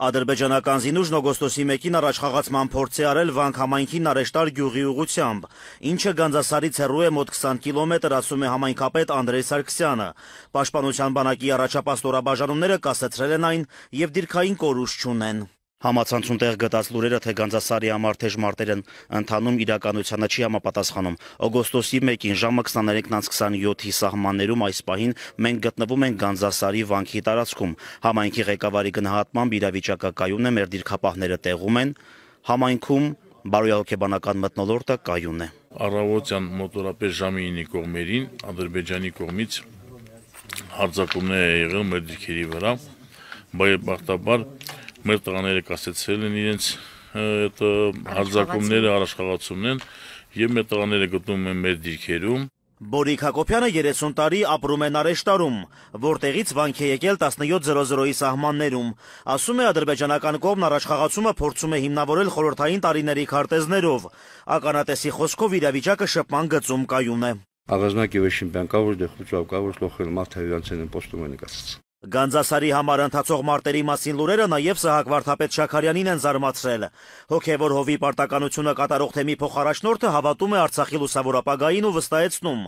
Ադրբեջանական զինուժն օգոստոսի 1-ին առաջխաղացման փորձ է արել Վանք համայնքի Նարեշտար գյուղի ուղությամբ, ինչը Գանձասարից հեռու է մոտ 20 կիլոմետր, ասում է համայնքապետ Անդրեյ Սարգսյանը։ Պաշտպանության բանակի առաջապատстоրաբաժանումները կասեցրել են այն եւ դիրքային կորուս չունեն։ Համացանցում տեղ գտած լուրերը, թե Գանձասարի համար թե Ժմարտերեն ընդանում իրականությանը չի համապատասխանում։ Օգոստոսի 1-ին ժամը 23:27-ի սահմաններում այս պահին մենք գտնվում ենք Գանձասարի վանքի տարածքում։ Համայնքի ղեկավարի գնահատմամբ իրավիճակը կայուն է, մեր դիրքապահները տեղում են։ Համայնքում բարոյահոգեբանական մտնոլորտը կայուն է։ Առավոտյան մոտորապես ժամի 9-ի կողմերին Ադրբեջանի կողմից հարձակումներ է եղել մեր դիրքերի վրա, բայց բախտաբար մեր տղաները կասեցրել են իրենց այդ հարձակումները, առաջխաղացումն են եւ մեր տղաները գտնում են մեր դիրքերում։ Բորիկ Հակոբյանը 30 տարի ապրում է Նարեշտարում, որտեղից վանք է եկել 1700-ի սահմաններում։ Ասում է ադրբեջանական կողմն առաջխաղացումը փորձում է հիմնավորել խորհրդային տարիների քարտեզներով։ Ականատեսի խոսքով իրավիճակը շփման գծում կայուն է։ Առանձնակի վեշին բանկավոր դեղուճ ավկավոր լոխել մարդ հայանցեն են պոստում են կասած։ Գանձասարի համար ընթացող մարտերի մասին լուրերը նաև Սահակ Վարդապետ Շաքարյանին են զարմացրել։ Հոգևոր հովի պարտականությունը կատարող թեմի փոխարաշնորթը հավատում է Արցախի լուսավորապագային ու վստահեցնում.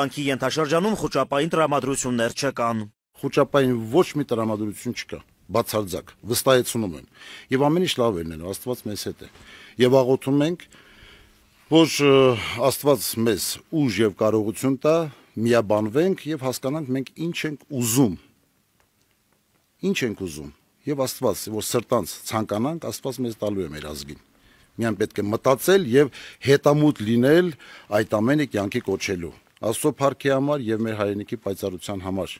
վանքի ենթաշրջանում խոճապային տրամադրություններ չկան։ Խոճապային ոչ մի տրամադրություն չկա բացարձակ վստահեցնում եմ եւ ամեն ինչ լավ են ելնելու աստված մեզ հետ է եւ աղոթում ենք որ աստված մեզ ուժ եւ կարողություն տա միաբանվենք եւ հասկանանք մենք ինչ ենք ուզում ինչ ենք ուզում եւ Աստված, որ սրտանց ցանկանանք, Աստված մեզ տալու է մեր ազգին։ Միան պետք է մտածել եւ հետամուտ լինել այդ ամենը կյանքի կոչելու։ Աստծո փառքի համար եւ մեր հայրենիքի պայծառության համար։